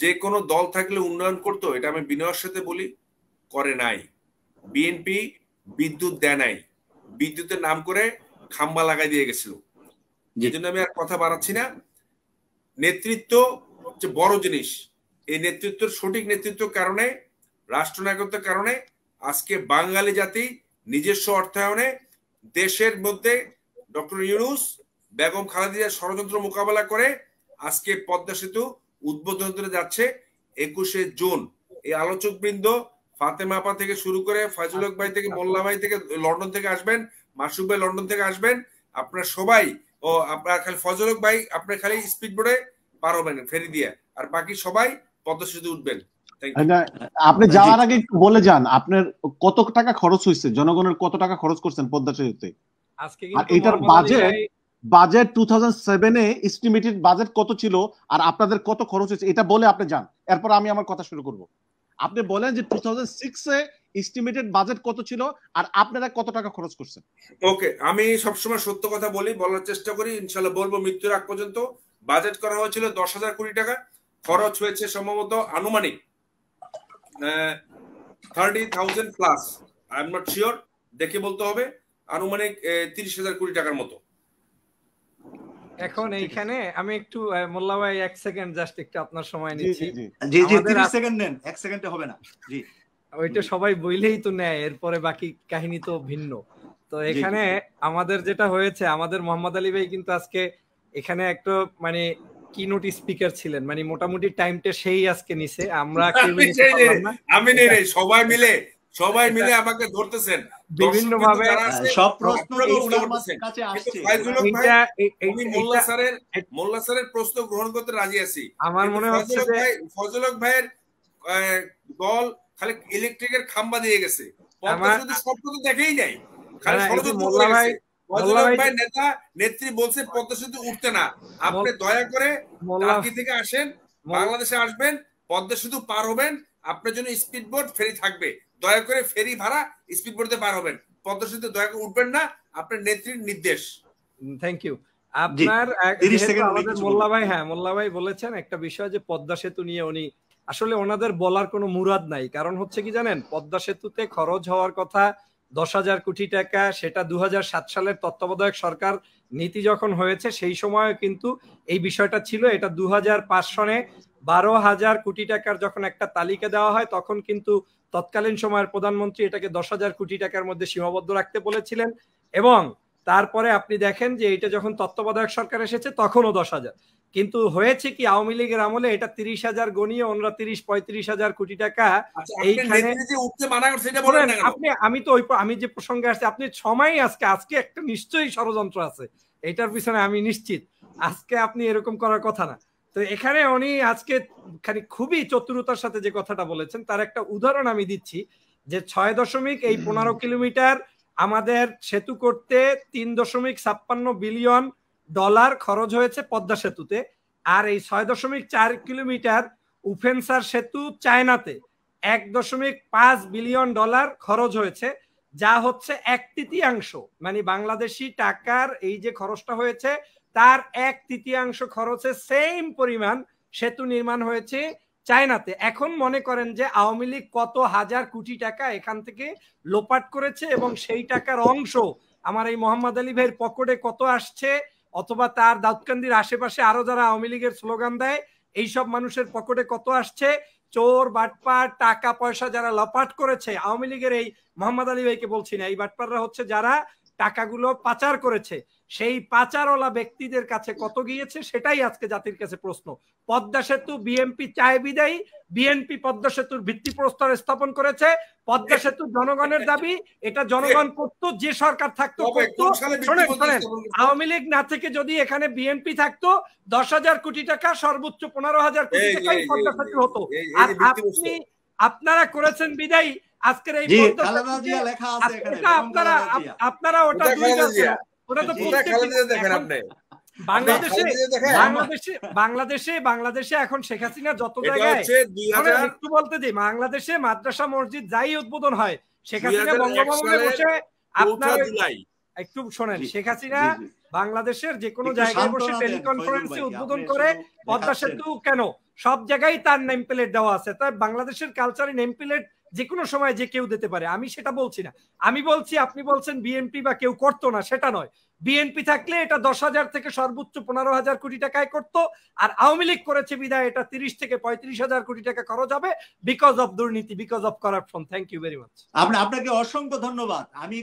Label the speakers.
Speaker 1: যে কোনো দল থাকলে উন্নয়ন করতো এটা আমি বিনয়ের সাথে বলি করে নাই বিএনপি বিদ্যুৎ দেয় নাই বিদ্যুতের নাম করে খাম্বা লাগাই দিয়ে গেছিল যে জন্য আমি আর কথা বাড়াচ্ছি না নেতৃত্ব হচ্ছে বড় জিনিস এই নেতৃত্বের সঠিক নেতৃত্বের কারণে রাষ্ট্রনায়কত্বের কারণে আজকে বাঙালি জাতি নিজস্ব অর্থায়নে দেশের মধ্যে ডক্টর ইউনুস বেগম খালেদিয়া ষড়যন্ত্র মোকাবেলা করে আজকে পদ্মা সেতু উদ্বোধন করে যাচ্ছে একুশে জুন এই আলোচক বৃন্দ ফাতেমাপা থেকে শুরু করে ফাজুল ভাই থেকে আচ্ছা। মোল্লা ভাই থেকে লন্ডন থেকে আসবেন মাসুক ভাই লন্ডন থেকে আসবেন আপনার সবাই ও আপনার খালি ফজল ভাই আপনার খালি স্পিড বোর্ডে পার হবেন ফেরি দিয়ে আর বাকি সবাই পদ্মা উঠবেন আচ্ছা, আপনি যাওয়ার আগে একটু বলে যান আপনার কত টাকা খরচ হয়েছে জনগণের কত টাকা খরচ করছেন পদ্মা সেতুতে
Speaker 2: আর এটার বাজেট
Speaker 1: বাজেট টু থাউজেন্ড সেভেনে এস্টিমেটেড বাজেট কত ছিল আর আপনাদের কত খরচ হয়েছে এটা বলে আপনি যান এরপর আমি আমার কথা শুরু করব আপনি বলেন যে টু থাউজেন্ড সিক্সে এস্টিমেটেড বাজেট কত ছিল আর আপনারা কত টাকা খরচ করছেন ওকে আমি সবসময় সত্য কথা বলি বলার চেষ্টা করি ইনশাল্লাহ বলবো মৃত্যুর আগ পর্যন্ত বাজেট করা হয়েছিল দশ হাজার কোটি টাকা খরচ হয়েছে সম্ভবত আনুমানিক thirty thousand plus I am not sure দেখে বলতে হবে আনুমানিক তিরিশ হাজার কোটি টাকার মতো
Speaker 2: আচ্ছা, এখন এইখানে আমি একটু মোল্লা ভাই এক সেকেন্ড জাস্ট একটু আপনার সময় নিচ্ছি জি জি 30 সেকেন্ড নেন এক সেকেন্ডে হবে না জি ওইটা সবাই বইলেই তো নেয় এরপরে বাকি কাহিনী তো ভিন্ন তো এখানে আমাদের যেটা হয়েছে আমাদের মোহাম্মদ আলী ভাই কিন্তু আজকে এখানে একটা মানে কি কিনোট স্পিকার ছিলেন মানে মোটামুটি টাইমটা সেই আজকে নিছে আমরা আমি নেই সবাই মিলে সবাই
Speaker 1: মিলে আমাকে ধরতেছেন বিভিন্ন ভাবে সব প্রশ্ন প্রশ্ন গ্রহণ করতে রাজি আছি আমার মনে হচ্ছে ফজলক ভাইয়ের দল খালি ইলেকট্রিকের খাম্বা দিয়ে গেছে স্বপ্ন তো দেখেই নাই খালি মোল্লা ভাই নেতা নেত্রী পদ্মা উঠতে না দয়া করে আসেন বাংলাদেশে আসবেন পদ্মা পার হবেন আপনার জন্য স্পিড বোট ফেরি থাকবে দয়া করে ফেরি ভাড়া স্পিড বোর্ডে পার হবেন পদ্মা দয়া করে উঠবেন না আপনার নেত্রীর নির্দেশ
Speaker 2: থ্যাংক ইউ আপনার মোল্লা ভাই হ্যাঁ মোল্লা ভাই বলেছেন একটা বিষয় যে পদ্মা সেতু নিয়ে উনি আসলে ওনাদের বলার কোনো মুরাদ নাই কারণ হচ্ছে কি জানেন পদ্মা সেতুতে খরচ হওয়ার কথা দশ হাজার কোটি টাকা সেটা দু সালের তত্ত্বাবধায়ক সরকার নীতি যখন হয়েছে সেই সময় কিন্তু এই বিষয়টা ছিল এটা দু সনে বারো হাজার কোটি টাকার যখন একটা তালিকা দেওয়া হয় তখন কিন্তু তৎকালীন সময়ের প্রধানমন্ত্রী এটাকে দশ হাজার কোটি টাকার মধ্যে সীমাবদ্ধ রাখতে বলেছিলেন এবং তারপরে আপনি দেখেন যে এটা যখন তত্ত্বাবধায়ক সরকার এসেছে তখনও দশ হাজার কিন্তু হয়েছে কি আওয়ামী লীগের আমলে এটা তিরিশ হাজার গণিয়ে অন্যরা তিরিশ পঁয়ত্রিশ হাজার কোটি টাকা আচ্ছা, এইখানে আপনি আমি তো ওই আমি যে প্রসঙ্গে আসছি আপনি ছমাই আজকে আজকে একটা নিশ্চয়ই ষড়যন্ত্র আছে এটার পিছনে আমি নিশ্চিত আজকে আপনি এরকম করার কথা না তো এখানে উনি আজকে খানি খুবই চতুরতার সাথে যে কথাটা বলেছেন তার একটা উদাহরণ আমি দিচ্ছি যে ছয় দশমিক এই পনেরো কিলোমিটার আমাদের সেতু করতে তিন দশমিক ছাপ্পান্ন বিলিয়ন ডলার খরচ হয়েছে পদ্মা সেতুতে আর এই ছয় দশমিক চার কিলোমিটার উফেন্সার সেতু চায়নাতে এক দশমিক পাঁচ বিলিয়ন ডলার খরচ হয়েছে যা হচ্ছে এক তৃতীয়াংশ মানে বাংলাদেশি টাকার এই যে খরচটা হয়েছে তার এক তৃতীয়াংশ খরচে সেম পরিমাণ সেতু নির্মাণ হয়েছে চায়নাতে এখন মনে করেন যে আওয়ামী লীগ কত হাজার কোটি টাকা এখান থেকে লোপাট করেছে এবং সেই টাকার অংশ আমার এই মোহাম্মদ আলী ভাইয়ের পকেটে কত আসছে অথবা তার দাউদকান্দির আশেপাশে আরো যারা আওয়ামী লীগের স্লোগান দেয় এইসব মানুষের পকেটে কত আসছে চোর বাটপার টাকা পয়সা যারা লপাট করেছে আওয়ামী লীগের এই মোহাম্মদ আলী ভাইকে বলছি না এই বাটপাররা হচ্ছে যারা টাকাগুলো পাচার করেছে সেই পাচারওয়ালা ব্যক্তিদের কাছে কত গিয়েছে সেটাই আজকে জাতির কাছে প্রশ্ন পদ্মা সেতু বিএনপি চায় বিদায়ী বিএনপি পদ্মা সেতুর ভিত্তি প্রস্তর স্থাপন করেছে পদ্মা সেতু জনগণের দাবি এটা জনগণ করতো যে সরকার থাকতো করতো শোনেন শোনেন আওয়ামী লীগ না থেকে যদি এখানে বিএনপি থাকতো দশ হাজার কোটি টাকা সর্বোচ্চ পনেরো হাজার কোটি টাকাই পদ্মা সেতু হতো আর আপনি আপনারা করেছেন বিদায়ী আজকের এই আপনারা আপনারা ওটা দুই বাংলাদেশে বাংলাদেশে এখন শেখ হাসিনা যত জায়গায় একটু বলতে দিই বাংলাদেশে মাদ্রাসা মসজিদ যাই উদ্বোধন হয় শেখ হাসিনা বঙ্গভবনে বসে আপনার একটু শোনেন শেখ হাসিনা বাংলাদেশের যে কোনো জায়গায় বসে টেলিকনফারেন্সে উদ্বোধন করে পদ্মা সেতু কেন সব জায়গায় তার নেম প্লেট দেওয়া আছে তাই বাংলাদেশের কালচারে নেম প্লেট যে কোনো সময় যে কেউ দিতে পারে আমি সেটা বলছি না আমি বলছি আপনি বলছেন বিএনপি বা কেউ করতো না সেটা নয় বিএনপি থাকলে এটা দশ হাজার থেকে সর্বোচ্চ পনেরো হাজার কোটি টাকায় করত আর আওয়ামী লীগ করেছে বিধায় এটা তিরিশ থেকে পঁয়ত্রিশ হাজার কোটি টাকা খরচ হবে বিকজ অফ দুর্নীতি because of corruption thank you very much আপনাকে অসংখ্য ধন্যবাদ আমি